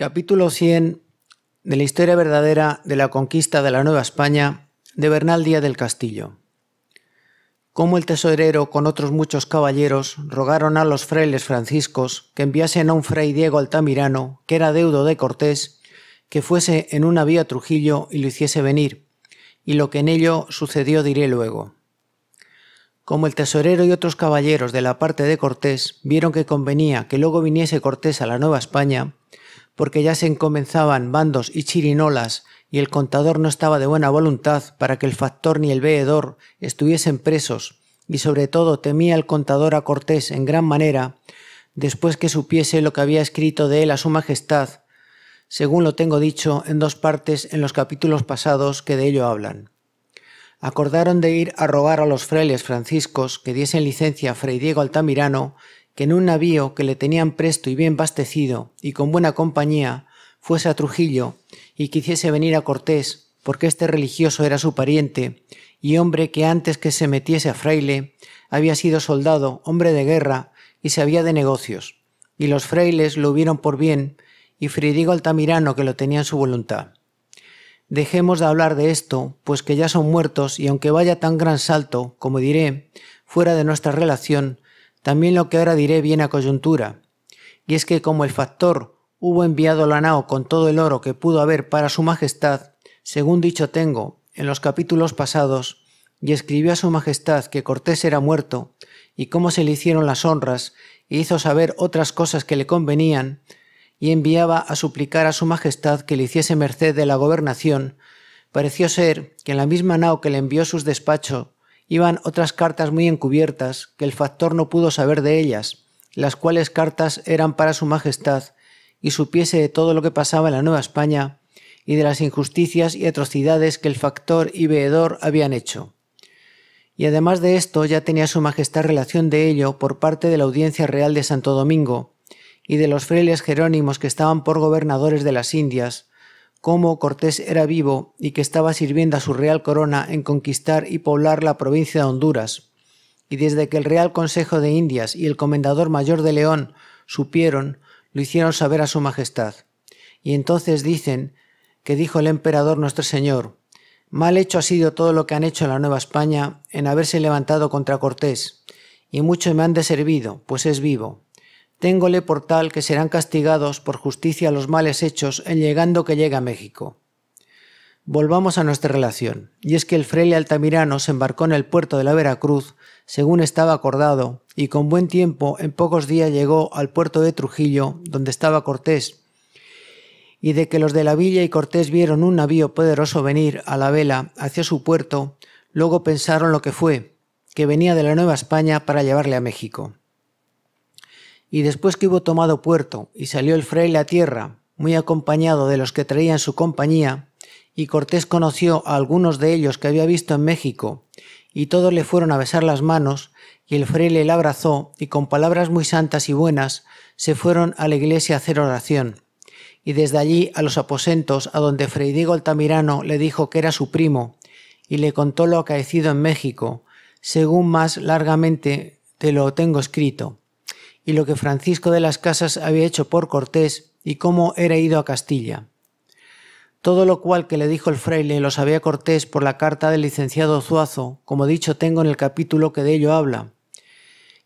Capítulo 100 de la historia verdadera de la conquista de la Nueva España de Bernal Díaz del Castillo. Cómo el tesorero con otros muchos caballeros rogaron a los frailes franciscos que enviasen a un fray Diego Altamirano, que era deudo de Cortés, que fuese en una vía Trujillo y lo hiciese venir, y lo que en ello sucedió diré luego. Como el tesorero y otros caballeros de la parte de Cortés vieron que convenía que luego viniese Cortés a la Nueva España, porque ya se encomenzaban bandos y chirinolas y el contador no estaba de buena voluntad para que el factor ni el veedor estuviesen presos, y sobre todo temía el contador a Cortés en gran manera, después que supiese lo que había escrito de él a su Majestad, según lo tengo dicho en dos partes en los capítulos pasados que de ello hablan. Acordaron de ir a rogar a los frailes franciscos que diesen licencia a Fray Diego Altamirano en un navío que le tenían presto y bien bastecido y con buena compañía fuese a Trujillo y quisiese venir a Cortés, porque este religioso era su pariente, y hombre que antes que se metiese a fraile había sido soldado, hombre de guerra, y se había de negocios, y los frailes lo hubieron por bien, y Fridigo Altamirano que lo tenía en su voluntad. Dejemos de hablar de esto, pues que ya son muertos, y aunque vaya tan gran salto, como diré, fuera de nuestra relación, también lo que ahora diré viene a coyuntura, y es que como el factor hubo enviado la nao con todo el oro que pudo haber para su majestad, según dicho tengo en los capítulos pasados, y escribió a su majestad que Cortés era muerto, y cómo se le hicieron las honras, y e hizo saber otras cosas que le convenían, y enviaba a suplicar a su majestad que le hiciese merced de la gobernación, pareció ser que en la misma nao que le envió sus despachos iban otras cartas muy encubiertas que el factor no pudo saber de ellas, las cuales cartas eran para su Majestad, y supiese de todo lo que pasaba en la Nueva España, y de las injusticias y atrocidades que el factor y veedor habían hecho. Y además de esto ya tenía su Majestad relación de ello por parte de la Audiencia Real de Santo Domingo, y de los frailes jerónimos que estaban por gobernadores de las Indias, cómo Cortés era vivo y que estaba sirviendo a su real corona en conquistar y poblar la provincia de Honduras, y desde que el Real Consejo de Indias y el Comendador Mayor de León supieron, lo hicieron saber a su Majestad. Y entonces dicen que dijo el emperador nuestro Señor, mal hecho ha sido todo lo que han hecho en la Nueva España en haberse levantado contra Cortés, y mucho me han de pues es vivo téngole por tal que serán castigados por justicia los males hechos en llegando que llegue a México. Volvamos a nuestra relación, y es que el frele Altamirano se embarcó en el puerto de la Veracruz, según estaba acordado, y con buen tiempo en pocos días llegó al puerto de Trujillo, donde estaba Cortés, y de que los de la villa y Cortés vieron un navío poderoso venir a la vela hacia su puerto, luego pensaron lo que fue, que venía de la Nueva España para llevarle a México. Y después que hubo tomado puerto y salió el fraile a tierra, muy acompañado de los que traían su compañía, y Cortés conoció a algunos de ellos que había visto en México, y todos le fueron a besar las manos, y el fraile le abrazó, y con palabras muy santas y buenas se fueron a la iglesia a hacer oración, y desde allí a los aposentos, a donde Fray Diego Altamirano le dijo que era su primo, y le contó lo acaecido en México, según más largamente te lo tengo escrito y lo que Francisco de las Casas había hecho por Cortés y cómo era ido a Castilla. Todo lo cual que le dijo el fraile lo sabía Cortés por la carta del licenciado Zuazo, como dicho tengo en el capítulo que de ello habla,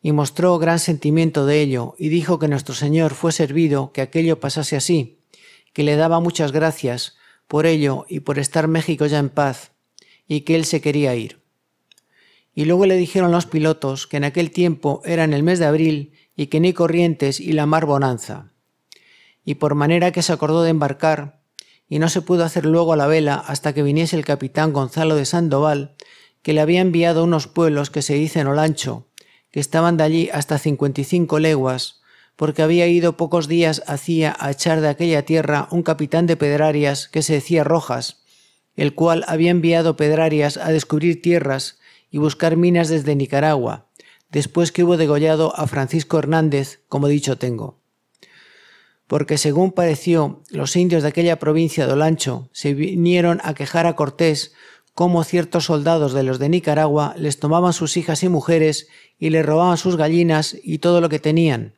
y mostró gran sentimiento de ello, y dijo que nuestro Señor fue servido que aquello pasase así, que le daba muchas gracias por ello y por estar México ya en paz, y que él se quería ir. Y luego le dijeron los pilotos que en aquel tiempo era en el mes de abril y que ni corrientes y la mar bonanza. Y por manera que se acordó de embarcar, y no se pudo hacer luego a la vela hasta que viniese el capitán Gonzalo de Sandoval, que le había enviado unos pueblos que se dicen Olancho, que estaban de allí hasta cincuenta y cinco leguas, porque había ido pocos días hacía a echar de aquella tierra un capitán de Pedrarias que se decía Rojas, el cual había enviado Pedrarias a descubrir tierras y buscar minas desde Nicaragua, después que hubo degollado a Francisco Hernández, como dicho tengo. Porque según pareció, los indios de aquella provincia de Olancho se vinieron a quejar a Cortés cómo ciertos soldados de los de Nicaragua les tomaban sus hijas y mujeres y les robaban sus gallinas y todo lo que tenían.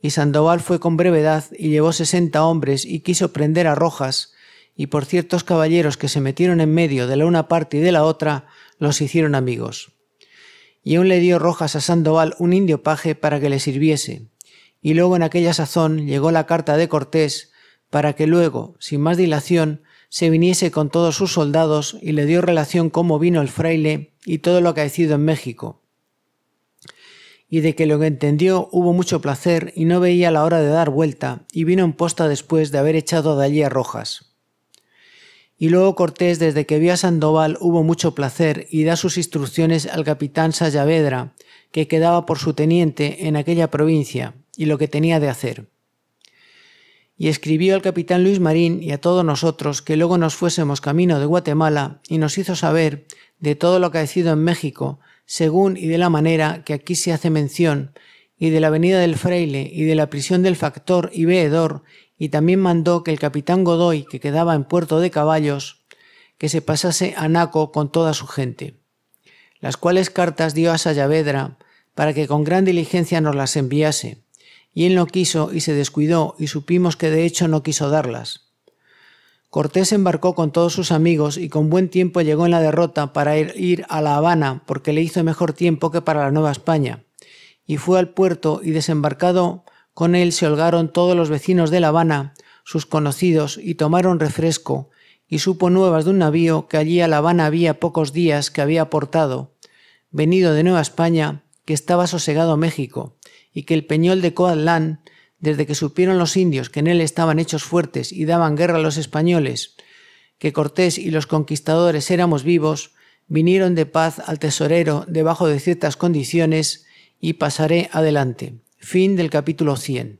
Y Sandoval fue con brevedad y llevó sesenta hombres y quiso prender a Rojas, y por ciertos caballeros que se metieron en medio de la una parte y de la otra, los hicieron amigos y aún le dio rojas a Sandoval un indio paje para que le sirviese. Y luego en aquella sazón llegó la carta de Cortés para que luego, sin más dilación, se viniese con todos sus soldados y le dio relación cómo vino el fraile y todo lo acaecido en México. Y de que lo que entendió hubo mucho placer y no veía la hora de dar vuelta, y vino en posta después de haber echado de allí a Rojas. Y luego Cortés, desde que vio a Sandoval, hubo mucho placer y da sus instrucciones al capitán Sayavedra que quedaba por su teniente en aquella provincia, y lo que tenía de hacer. Y escribió al capitán Luis Marín y a todos nosotros que luego nos fuésemos camino de Guatemala y nos hizo saber de todo lo que acaecido en México, según y de la manera que aquí se hace mención, y de la venida del fraile y de la prisión del factor y veedor y también mandó que el capitán Godoy, que quedaba en Puerto de Caballos, que se pasase a Naco con toda su gente, las cuales cartas dio a Sayavedra para que con gran diligencia nos las enviase, y él no quiso y se descuidó y supimos que de hecho no quiso darlas. Cortés embarcó con todos sus amigos y con buen tiempo llegó en la derrota para ir a La Habana porque le hizo mejor tiempo que para la Nueva España, y fue al puerto y desembarcado con él se holgaron todos los vecinos de La Habana, sus conocidos, y tomaron refresco, y supo nuevas de un navío que allí a La Habana había pocos días que había portado, venido de Nueva España, que estaba sosegado México, y que el peñol de Coatlán, desde que supieron los indios que en él estaban hechos fuertes y daban guerra a los españoles, que Cortés y los conquistadores éramos vivos, vinieron de paz al tesorero debajo de ciertas condiciones, y pasaré adelante. Fin del capítulo 100.